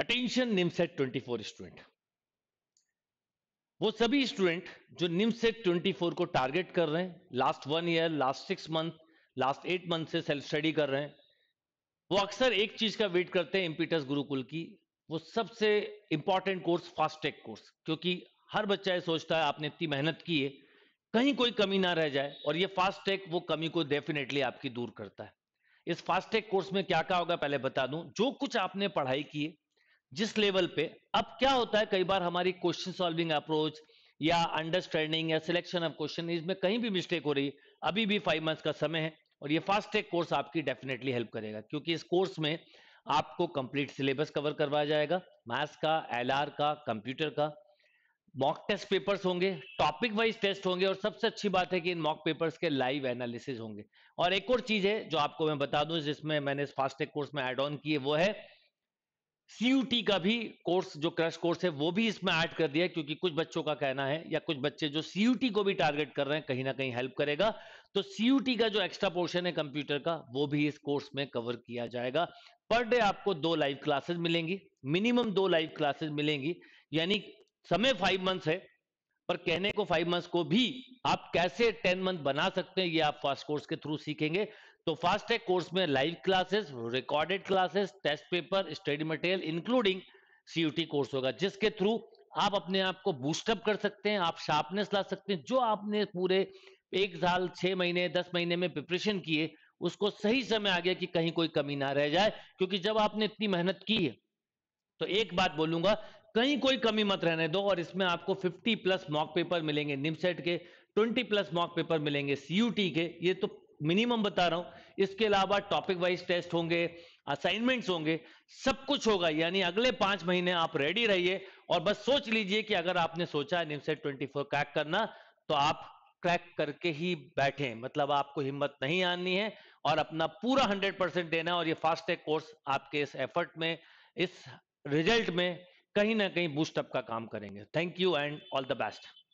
attention NIMCET 24 student वो सभी student जो निमसेट 24 को टारगेट कर रहे हैं last one year last six month last eight month से सेल्फ स्टडी कर रहे हैं वो अक्सर एक चीज का वेट करते हैं इम्पीटस गुरुकुल की वो सबसे important course fast track course क्योंकि हर बच्चा ये सोचता है आपने इतनी मेहनत की है कहीं कोई कमी ना रह जाए और ये फास्ट टेक वो कमी को डेफिनेटली आपकी दूर करता है इस फास्ट टेक कोर्स में क्या क्या होगा पहले बता दूं जो कुछ आपने पढ़ाई की है जिस लेवल पे अब क्या होता है कई बार हमारी क्वेश्चन सॉल्विंग अप्रोच या अंडरस्टैंडिंग या सिलेक्शन ऑफ क्वेश्चन इसमें कहीं भी मिस्टेक हो रही है अभी भी फाइव मंथ्स का समय है और ये फास्ट ट्रैक कोर्स आपकी डेफिनेटली हेल्प करेगा क्योंकि इस कोर्स में आपको कंप्लीट सिलेबस कवर करवाया जाएगा मैथ्स का एल का कंप्यूटर का मॉक टेस्ट पेपर्स होंगे टॉपिक वाइज टेस्ट होंगे और सबसे अच्छी बात है कि इन मॉक पेपर्स के लाइव एनालिसिस होंगे और एक और चीज है जो आपको मैं बता दूं जिसमें मैंने इस फास्ट टेक कोर्स में एड ऑन किए वो है सीयूटी का भी कोर्स जो क्रश कोर्स है वो भी इसमें ऐड कर दिया क्योंकि कुछ बच्चों का कहना है या कुछ बच्चे जो सीयूटी को भी टारगेट कर रहे हैं कहीं ना कहीं हेल्प करेगा तो सीयूटी का जो एक्स्ट्रा पोर्शन है कंप्यूटर का वो भी इस कोर्स में कवर किया जाएगा पर डे आपको दो लाइव क्लासेस मिलेंगी मिनिमम दो लाइव क्लासेस मिलेंगी यानी समय फाइव मंथ है पर कहने को फाइव मंथ्स को भी आप कैसे टेन मंथ बना सकते हैं ये आप फास्ट कोर्स के थ्रू सीखेंगे तो फास्ट टेक कोर्स में live classes recorded classes test paper study material including CUET course होगा जिसके थ्रू आप अपने आप को बूस्टअप कर सकते हैं आप शार्पनेस ला सकते हैं जो आपने पूरे एक साल छह महीने दस महीने में प्रिपरेशन किए उसको सही समय आ गया कि कहीं कोई कमी ना रह जाए क्योंकि जब आपने इतनी मेहनत की है तो एक बात बोलूंगा कहीं कोई कमी मत रहने दो और इसमें आपको 50 प्लस मॉक पेपर मिलेंगे निमसेट के 20 प्लस मॉक पेपर मिलेंगे सीयूटी के ये तो मिनिमम बता रहा हूं इसके अलावा टॉपिक वाइज टेस्ट होंगे असाइनमेंट्स होंगे सब कुछ होगा यानी अगले पांच महीने आप रेडी रहिए और बस सोच लीजिए कि अगर आपने सोचा है निमसेट ट्वेंटी क्रैक करना तो आप क्रैक करके ही बैठे मतलब आपको हिम्मत नहीं आनी है और अपना पूरा हंड्रेड परसेंट देना और ये फास्ट ट्रैक कोर्स आपके इस एफर्ट में इस रिजल्ट में कहीं ना कहीं बूस्टअप का काम करेंगे thank you and all the best